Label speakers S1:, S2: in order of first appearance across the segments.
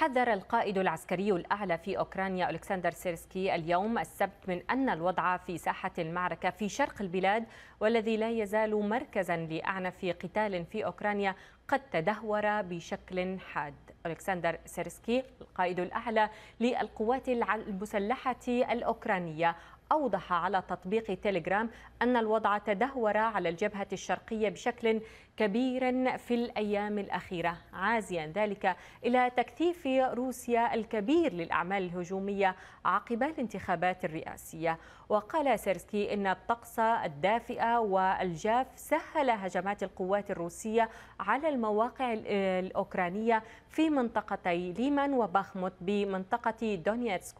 S1: حذر القائد العسكري الأعلى في أوكرانيا ألكسندر سيرسكي اليوم السبت من أن الوضع في ساحة المعركة في شرق البلاد والذي لا يزال مركزا لأعنف قتال في أوكرانيا قد تدهور بشكل حاد ألكسندر سيرسكي القائد الأعلى للقوات المسلحة الأوكرانية أوضح على تطبيق تيليجرام أن الوضع تدهور على الجبهة الشرقية بشكل كبيرا في الأيام الأخيرة عازيا ذلك إلى تكثيف روسيا الكبير للأعمال الهجومية عقب الانتخابات الرئاسية وقال سيرسكي إن الطقس الدافئة والجاف سهل هجمات القوات الروسية على المواقع الأوكرانية في منطقتي ليمان وباخموت بمنطقة دونيتسك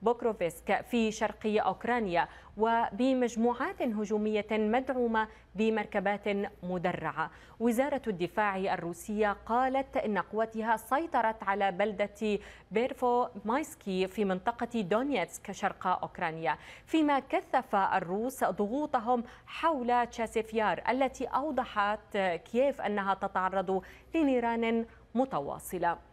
S1: وبوكروفسك في شرق أوكرانيا وبمجموعات هجومية مدعومة بمركبات مدرعة وزارة الدفاع الروسية قالت إن قواتها سيطرت على بلدة بيرفو مايسكي في منطقة دونيتسك شرق أوكرانيا فيما كثف الروس ضغوطهم حول تشاسيفيار التي أوضحت كييف أنها تتعرض لنيران متواصله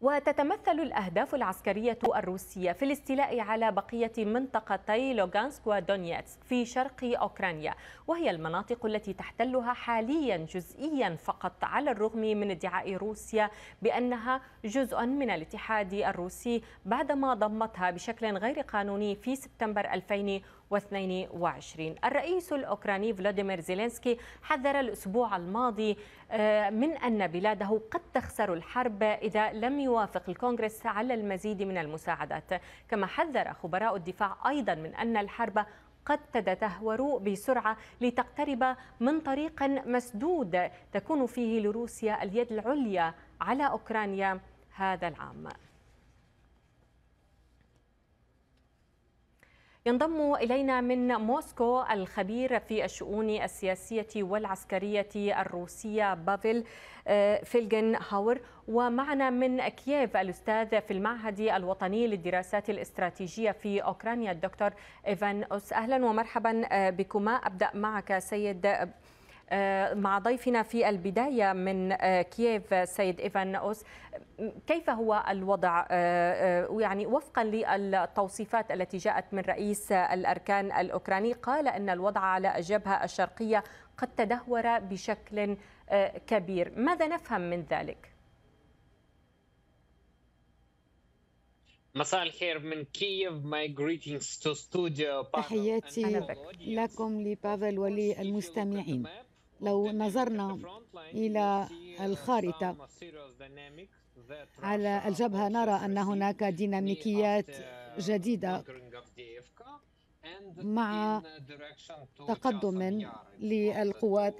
S1: وتتمثل الأهداف العسكرية الروسية في الاستيلاء على بقية منطقتي لوغانسك ودونيتسك في شرق أوكرانيا وهي المناطق التي تحتلها حاليا جزئيا فقط على الرغم من ادعاء روسيا بأنها جزء من الاتحاد الروسي بعدما ضمتها بشكل غير قانوني في سبتمبر 2000 2022 الرئيس الأوكراني فلاديمير زيلينسكي حذر الأسبوع الماضي آه، من أن بلاده قد تخسر الحرب إذا لم يوافق الكونغرس على المزيد من المساعدات كما حذر خبراء الدفاع أيضا من أن الحرب قد تتدهور بسرعة لتقترب من طريق مسدود تكون فيه لروسيا اليد العليا على أوكرانيا هذا العام ينضم إلينا من موسكو الخبير في الشؤون السياسية والعسكرية الروسية بافل آه، فيلجن هاور ومعنا من كييف الأستاذ في المعهد الوطني للدراسات الاستراتيجية في أوكرانيا الدكتور إيفان أوس أهلا ومرحبا آه، بكما أبدأ معك سيد آه، مع ضيفنا في البداية من آه، كييف سيد إيفان أوس كيف هو الوضع آه، يعني وفقا للتوصيفات التي جاءت من رئيس الأركان الأوكراني قال أن الوضع على الجبهة الشرقية قد تدهور بشكل كبير ماذا نفهم من ذلك؟ مساء الخير من كييف ماي جريتينجز
S2: تو ستوديو تحياتي لكم لبافل وللمستمعين لو نظرنا إلى الخارطة على الجبهة نرى أن هناك ديناميكيات جديدة مع تقدم للقوات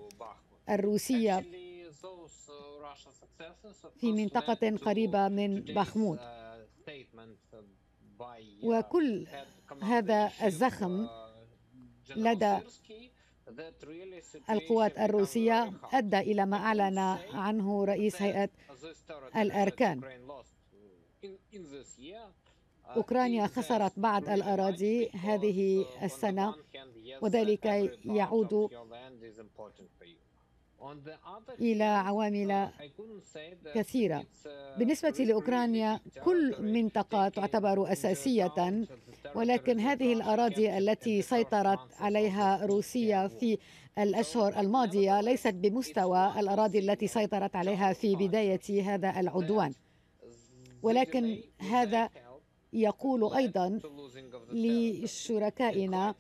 S2: الروسية
S1: في منطقة قريبة من بخمود
S2: وكل هذا الزخم لدى القوات الروسية أدى إلى ما أعلن عنه رئيس هيئة uh, الأركان uh, أوكرانيا uh, خسرت بعض الأراضي هذه السنة وذلك يعود إلى عوامل كثيرة بالنسبة لأوكرانيا كل منطقة تعتبر أساسية ولكن هذه الأراضي التي سيطرت عليها روسيا في الأشهر الماضية ليست بمستوى الأراضي التي سيطرت عليها في بداية هذا العدوان ولكن هذا يقول أيضا لشركائنا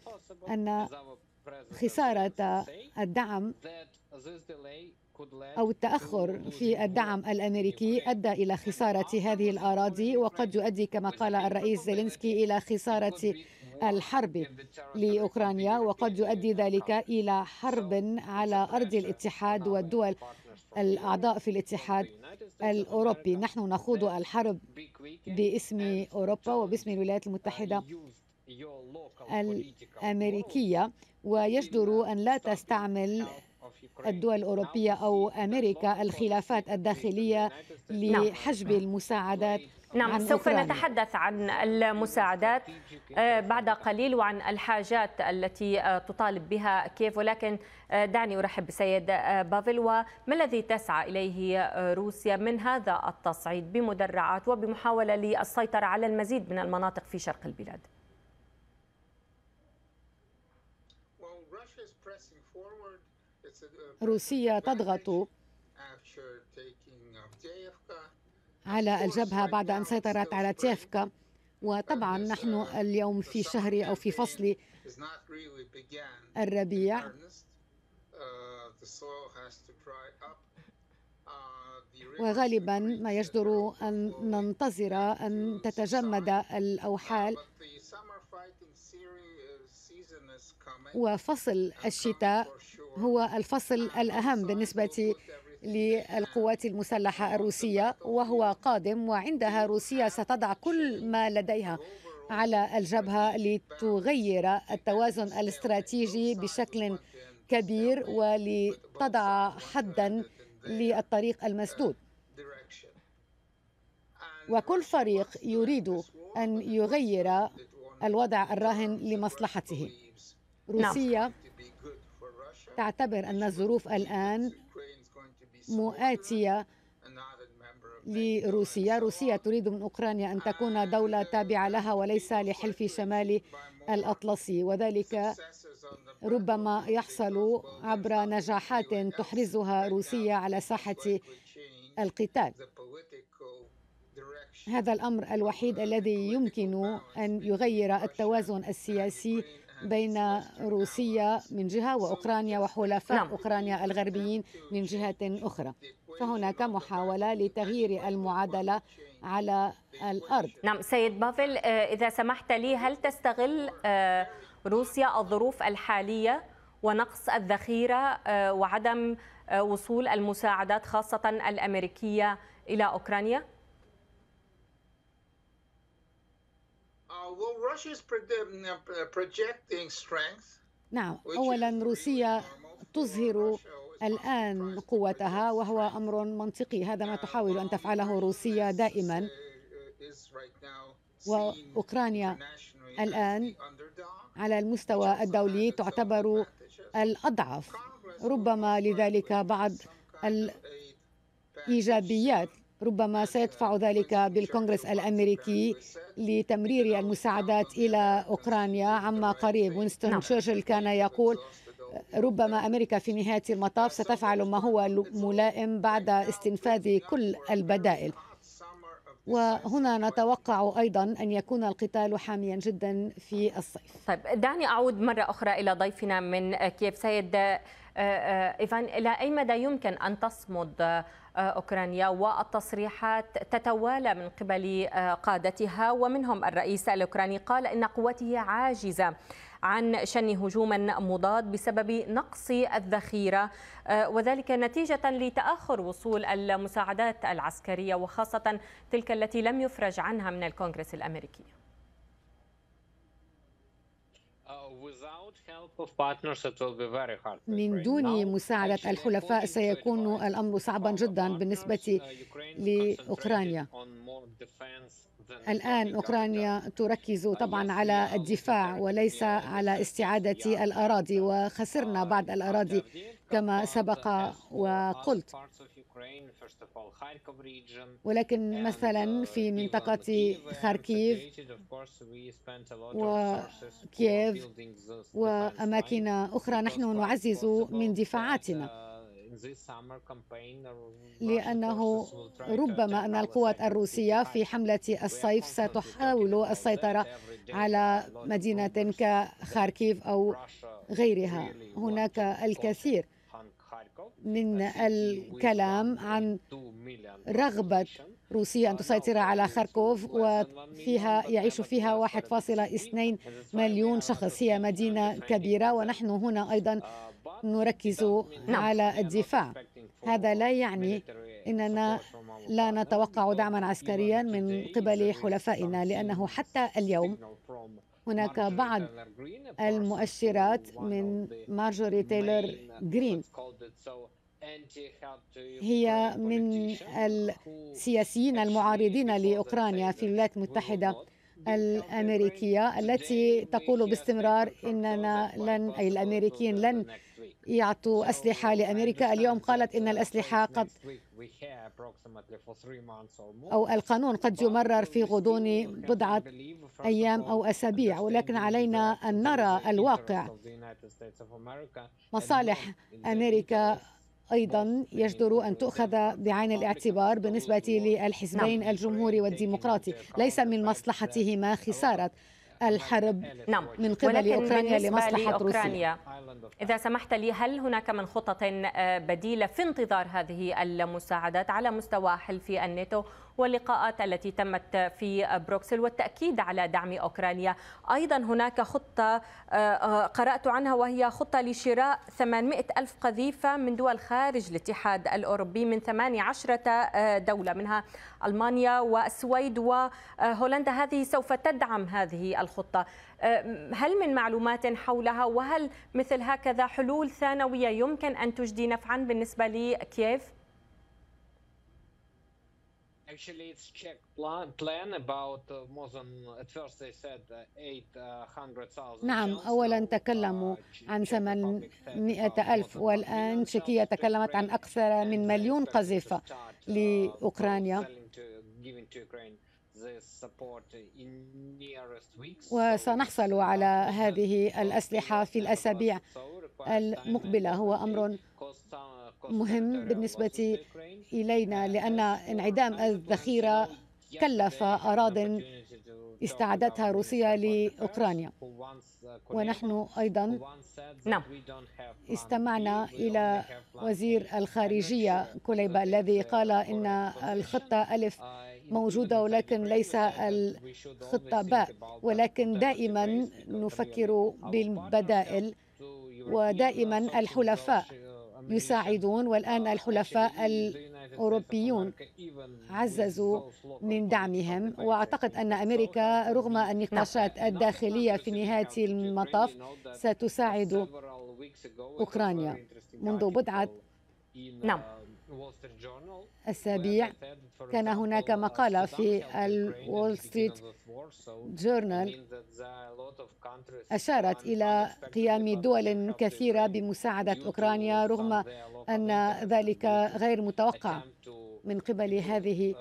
S2: أن خسارة الدعم أو التأخر في الدعم الأمريكي أدى إلى خسارة هذه الأراضي وقد يؤدي كما قال الرئيس زيلينسكي إلى خسارة الحرب لأوكرانيا وقد يؤدي ذلك إلى حرب على أرض الاتحاد والدول الأعضاء في الاتحاد الأوروبي نحن نخوض الحرب باسم أوروبا وباسم الولايات المتحدة الأمريكية ويجدر أن لا تستعمل الدول الأوروبية أو أمريكا الخلافات الداخلية لحجب نعم. المساعدات نعم سوف أوكرانيا. نتحدث عن المساعدات آه، بعد
S1: قليل وعن الحاجات التي آه، تطالب بها كيف ولكن آه، دعني أرحب بسيد بافل وما الذي تسعى إليه روسيا من هذا التصعيد بمدرعات وبمحاولة للسيطرة على المزيد من المناطق في شرق البلاد
S2: روسيا تضغط على الجبهة بعد أن سيطرت على تيفكا وطبعا نحن اليوم في شهر أو في فصل الربيع وغالبا ما يجدر أن ننتظر أن تتجمد الأوحال وفصل الشتاء هو الفصل الأهم بالنسبة للقوات المسلحة الروسية وهو قادم وعندها روسيا ستضع كل ما لديها على الجبهة لتغير التوازن الاستراتيجي بشكل كبير ولتضع حدا للطريق المسدود وكل فريق يريد أن يغير الوضع الراهن لمصلحته نعم. روسيا تعتبر أن الظروف الآن مؤاتية لروسيا روسيا تريد من أوكرانيا أن تكون دولة تابعة لها وليس لحلف شمال الأطلسي وذلك ربما يحصل عبر نجاحات تحرزها روسيا على ساحة القتال هذا الأمر الوحيد الذي يمكن أن يغير التوازن السياسي بين روسيا من جهة وأوكرانيا وحلفاء نعم. أوكرانيا الغربيين من جهة أخرى فهناك محاولة لتغيير المعادلة على الأرض نعم سيد بافل آه، إذا سمحت لي هل تستغل
S1: آه، روسيا الظروف الحالية ونقص الذخيرة آه، وعدم وصول المساعدات خاصة الأمريكية إلى أوكرانيا؟ Uh, Russia's mm, uh, uh, projecting strength
S2: نعم اولا روسيا تظهر الان قوتها وهو امر منطقي هذا ما تحاول ان تفعله روسيا دائما واوكرانيا الان على المستوى الدولي تعتبر الاضعف ربما لذلك بعض الايجابيات ربما سيدفع ذلك بالكونغرس الامريكي لتمرير المساعدات الى اوكرانيا عما قريب وينستون نعم. تشرشل كان يقول ربما امريكا في نهايه المطاف ستفعل ما هو ملائم بعد استنفاذ كل البدائل وهنا نتوقع ايضا ان يكون القتال حاميا جدا في الصيف.
S1: طيب دعني اعود مره اخرى الى ضيفنا من كييف سيد آه، آه، ايفان الى اي مدى يمكن ان تصمد أوكرانيا والتصريحات تتوالى من قبل آه، قادتها ومنهم الرئيس الأوكراني قال إن قوته عاجزة عن شن هجوما مضاد بسبب نقص الذخيره آه، وذلك نتيجه لتاخر وصول المساعدات العسكريه وخاصه تلك التي لم يفرج عنها من الكونغرس الامريكي من
S2: دون مساعدة الحلفاء سيكون الأمر صعبا جدا بالنسبة uh, لأوكرانيا الآن أوكرانيا تركز طبعا على الدفاع وليس على استعادة الأراضي uh, وخسرنا uh, بعض الأراضي كما سبق وقلت ولكن مثلا uh, في منطقة خاركيف وكييف وأماكن أخرى نحن نعزز من uh, دفاعاتنا uh, لأنه ربما أن القوات الروسية في حملة الصيف ستحاول السيطرة على مدينة كخاركيف أو غيرها هناك الكثير من الكلام عن رغبة روسيا أن تسيطر على خاركوف وفيها يعيش فيها 1.2 مليون شخص هي مدينة كبيرة ونحن هنا أيضا نركز نعم. على الدفاع هذا لا يعني اننا لا نتوقع دعما عسكريا من قبل حلفائنا لانه حتى اليوم هناك بعض المؤشرات من مارجوري تايلر جرين هي من السياسيين المعارضين لاوكرانيا في الولايات المتحده الامريكيه التي تقول باستمرار اننا لن اي الامريكيين لن يعطوا أسلحة لأمريكا اليوم قالت إن الأسلحة قد أو القانون قد يمرر في غضون بضعة أيام أو أسابيع ولكن علينا أن نرى الواقع مصالح أمريكا ايضا يجدر ان تؤخذ بعين الاعتبار بالنسبه للحزبين نعم. الجمهوري والديمقراطي ليس من مصلحتهما خساره الحرب نعم. من قبل أوكرانيا لمصلحة روسيا
S1: إذا سمحت لي هل هناك من خطط آه، بديلة في انتظار هذه المساعدات على مستوى حلف الناتو واللقاءات التي تمت في بروكسل والتأكيد على دعم أوكرانيا أيضا هناك خطة آه، آه، قرأت عنها وهي خطة لشراء 800 ألف قذيفة من دول خارج الاتحاد الأوروبي من 18 دولة منها ألمانيا والسويد وهولندا هذه سوف تدعم هذه الخطة هل من معلومات حولها وهل مثل هكذا حلول ثانوية يمكن أن تجدي نفعا بالنسبة لكييف؟
S2: Actually, it's Czech plan, plan about uh, more than at first they said 800,000. Uh, نعم أولا uh, تكلموا عن ثمن مئة ألف والآن تشيكيا تكلمت عن أكثر من مليون قذيفة لأوكرانيا وسنحصل على هذه الأسلحة في الأسابيع المقبلة هو أمر مهم بالنسبة إلينا لأن انعدام الذخيرة كلف أراضٍ استعادتها روسيا لأوكرانيا uh, ونحن أيضا نعم استمعنا إلى وزير الخارجية كوليبا الذي uh, قال إن الخطة ألف موجودة ولكن ليس الخطة باء ولكن دائما نفكر بالبدائل ودائما الحلفاء يساعدون والآن الحلفاء الأوروبيون عززوا من دعمهم وأعتقد أن أمريكا رغم النقاشات الداخلية في نهاية المطاف ستساعد أوكرانيا منذ بضعة نعم أسابيع كان هناك مقالة في الول ستريت جورنال أشارت إلى قيام دول كثيرة بمساعدة أوكرانيا رغم أن ذلك غير متوقع من قبل هذه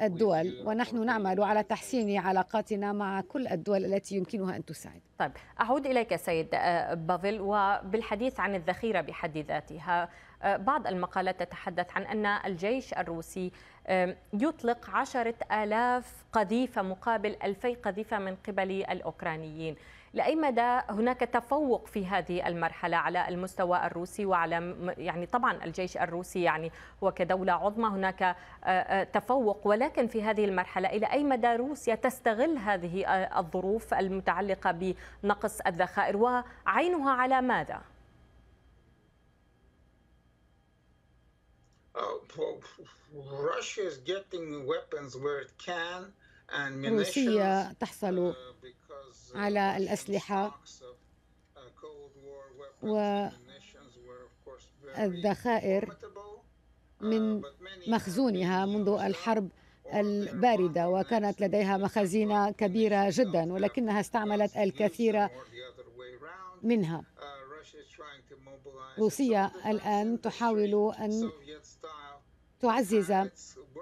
S2: الدول ونحن نعمل على تحسين علاقاتنا مع كل الدول التي يمكنها أن تساعد
S1: طيب أعود إليك سيد آه، بافل وبالحديث عن الذخيرة بحد ذاتها أه، بعض المقالات تتحدث عن أن الجيش الروسي يطلق عشرة آلاف قذيفة مقابل ألفي قذيفة من قبل الأوكرانيين لأي مدى هناك تفوق في هذه المرحلة على المستوى الروسي وعلى يعني طبعا الجيش الروسي يعني هو كدولة عظمى هناك أه، أه، تفوق ولكن في هذه المرحلة إلى أي مدى روسيا تستغل هذه الظروف المتعلقة بنقص الذخائر وعينها على ماذا؟
S2: Uh, روسيا uh, تحصل على الأسلحة uh, والذخائر من مخزونها منذ الحرب الباردة وكانت لديها مخازين كبيرة جدا ولكنها استعملت الكثير منها روسيا الآن تحاول أن تعزز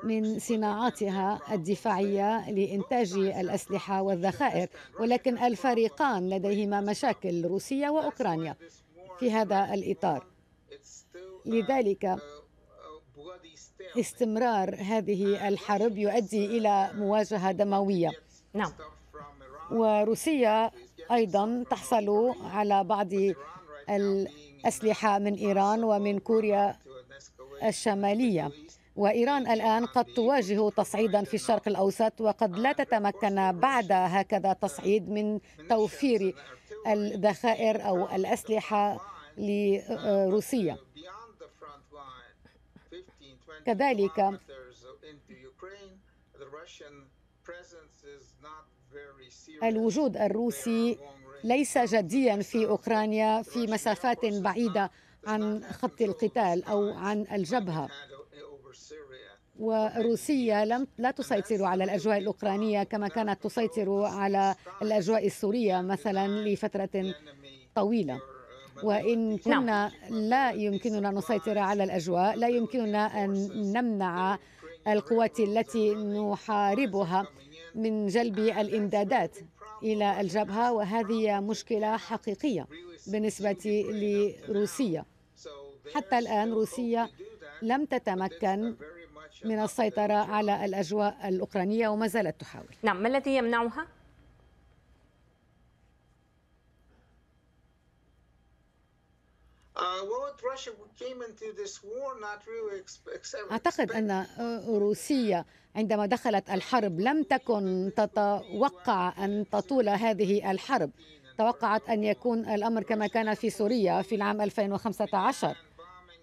S2: من صناعاتها الدفاعية لإنتاج الأسلحة والذخائر ولكن الفريقان لديهما مشاكل روسيا وأوكرانيا في هذا الإطار لذلك استمرار هذه الحرب يؤدي إلى مواجهة دموية نعم وروسيا أيضا تحصل على بعض الأسلحة من إيران ومن كوريا الشمالية وإيران الآن قد تواجه تصعيدا في الشرق الأوسط وقد لا تتمكن بعد هكذا تصعيد من توفير الذخائر أو الأسلحة لروسيا كذلك الوجود الروسي ليس جديا في أوكرانيا في مسافات بعيدة عن خط القتال أو عن الجبهة وروسيا لم لا تسيطر على الأجواء الأوكرانية كما كانت تسيطر على الأجواء السورية مثلا لفترة طويلة وإن نعم. كنا لا يمكننا نسيطر على الأجواء لا يمكننا أن نمنع القوات التي نحاربها من جلب الإمدادات إلى الجبهة وهذه مشكلة حقيقية بالنسبة لروسيا حتى الآن روسيا لم تتمكن من السيطرة على الأجواء الأوكرانية وما زالت تحاول نعم ما الذي يمنعها؟
S1: Uh, أعتقد
S2: أن روسيا عندما دخلت الحرب لم تكن تتوقع أن تطول هذه الحرب توقعت أن يكون الأمر كما كان في سوريا في العام 2015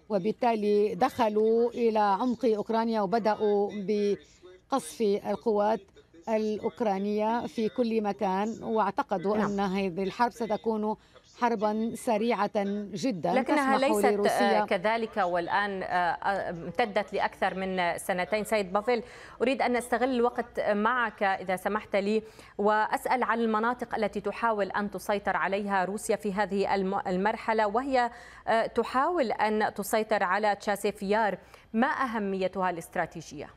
S2: وبالتالي دخلوا إلى عمق أوكرانيا وبدأوا بقصف القوات الأوكرانية في كل مكان واعتقدوا نعم. أن هذه الحرب ستكون حربا سريعة جدا لكنها ليست آه، لروسيا
S1: كذلك والآن آه، آه، امتدت لأكثر من سنتين سيد بافيل أريد أن أستغل الوقت معك إذا سمحت لي وأسأل عن المناطق التي تحاول أن تسيطر عليها روسيا في هذه المرحلة وهي تحاول أن تسيطر على تشاسيفيار ما أهميتها الاستراتيجية؟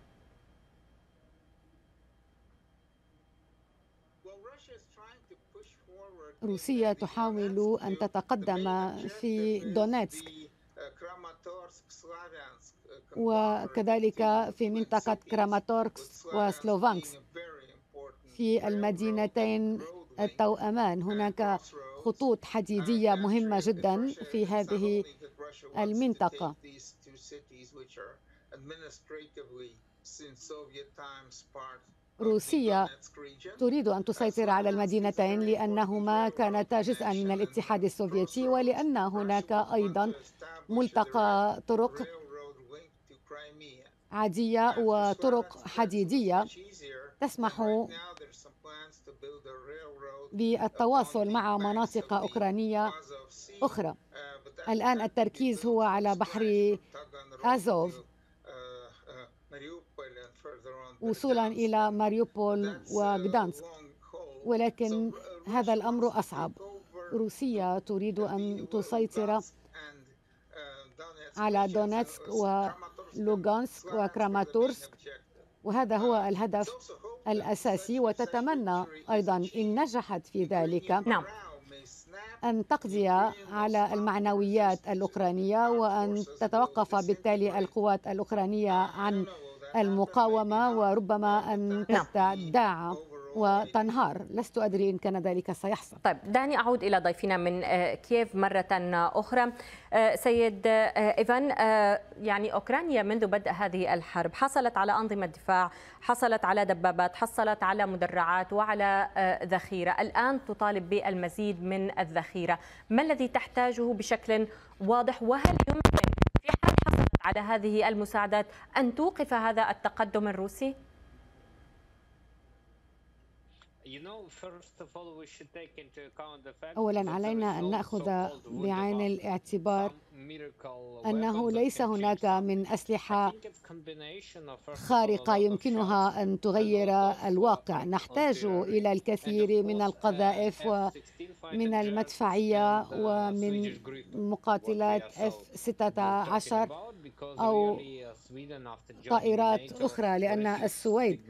S2: روسية تحاول أن تتقدم في دونيتسك وكذلك في منطقة كراماتوركس وسلوفانكس في المدينتين التوأمان هناك خطوط حديدية مهمة جدا في هذه المنطقة روسية تريد أن تسيطر على المدينتين لأنهما كانتا جزءا من الاتحاد السوفيتي ولأن هناك أيضا ملتقى طرق عادية وطرق حديدية تسمح بالتواصل مع مناطق أوكرانية أخرى الآن التركيز هو على بحر أزوف وصولا إلى ماريوبول وغدانسك ولكن هذا الأمر أصعب روسيا تريد أن تسيطر على دونيتسك ولوغانسك وكراماتورسك وهذا هو الهدف الأساسي وتتمنى أيضا إن نجحت في ذلك نعم أن تقضي على المعنويات الأوكرانية وأن تتوقف بالتالي القوات الأوكرانية عن المقاومة وربما أن تتداعى نعم. وتنهار لست أدري إن كان ذلك سيحصل
S1: طيب دعني أعود إلى ضيفنا من آه، كييف مرة آه، أخرى آه، سيد إيفان يعني أوكرانيا منذ بدء هذه الحرب حصلت على أنظمة دفاع حصلت على دبابات حصلت على مدرعات وعلى ذخيرة الآن تطالب بالمزيد من الذخيرة ما الذي تحتاجه بشكل واضح وهل يمكن على هذه المساعدات أن توقف هذا التقدم الروسي؟
S2: أولا علينا أن نأخذ بعين الاعتبار أنه ليس هناك من أسلحة خارقة يمكنها أن تغير الواقع نحتاج إلى الكثير من uh, القذائف من المدفعية ومن مقاتلات F-16 أو طائرات أخرى لأن السويد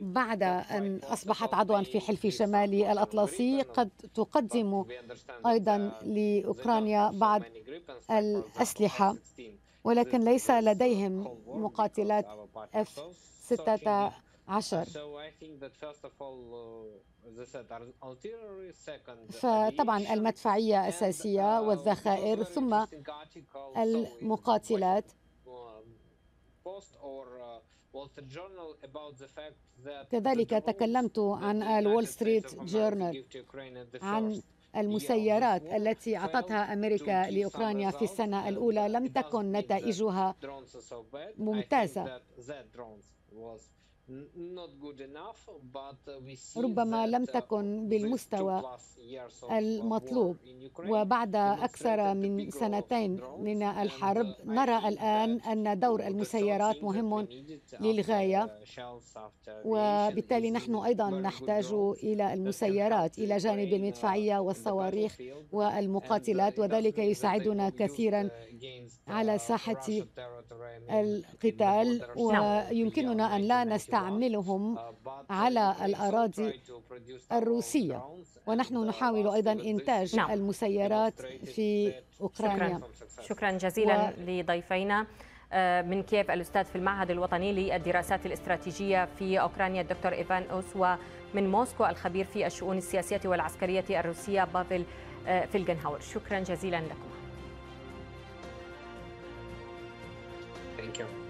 S2: بعد أن أصبحت عضوا في حلف شمالي الأطلسي قد تقدم أيضا لأوكرانيا بعض الأسلحة ولكن ليس لديهم مقاتلات F-16 عشر uh, فطبعا المدفعية uh, أساسية والذخائر ثم المقاتلات um, uh, كذلك تكلمت عن الول ستريت جورنال عن المسيرات التي أعطتها أمريكا لأوكرانيا في السنة الأولى لم تكن نتائجها ممتازة ربما لم uh, تكن بالمستوى uh, المطلوب وبعد أكثر من سنتين من uh, الحرب نرى الآن أن دور المسيرات مهم للغاية وبالتالي نحن أيضا نحتاج إلى المسيرات إلى جانب المدفعية والصواريخ والمقاتلات وذلك يساعدنا كثيرا على ساحة القتال ويمكننا أن لا نستعمل تعملهم على الأراضي الروسية ونحن نحاول أيضا إنتاج نعم. المسيرات في أوكرانيا شكرا, شكرا
S1: جزيلا و... لضيفينا آه، من كييف الأستاذ في المعهد الوطني للدراسات الاستراتيجية في أوكرانيا الدكتور إيفان أوس ومن موسكو الخبير في الشؤون السياسية والعسكرية الروسية بافل آه، فيلجنهاور شكرا جزيلا لكم
S2: Thank you.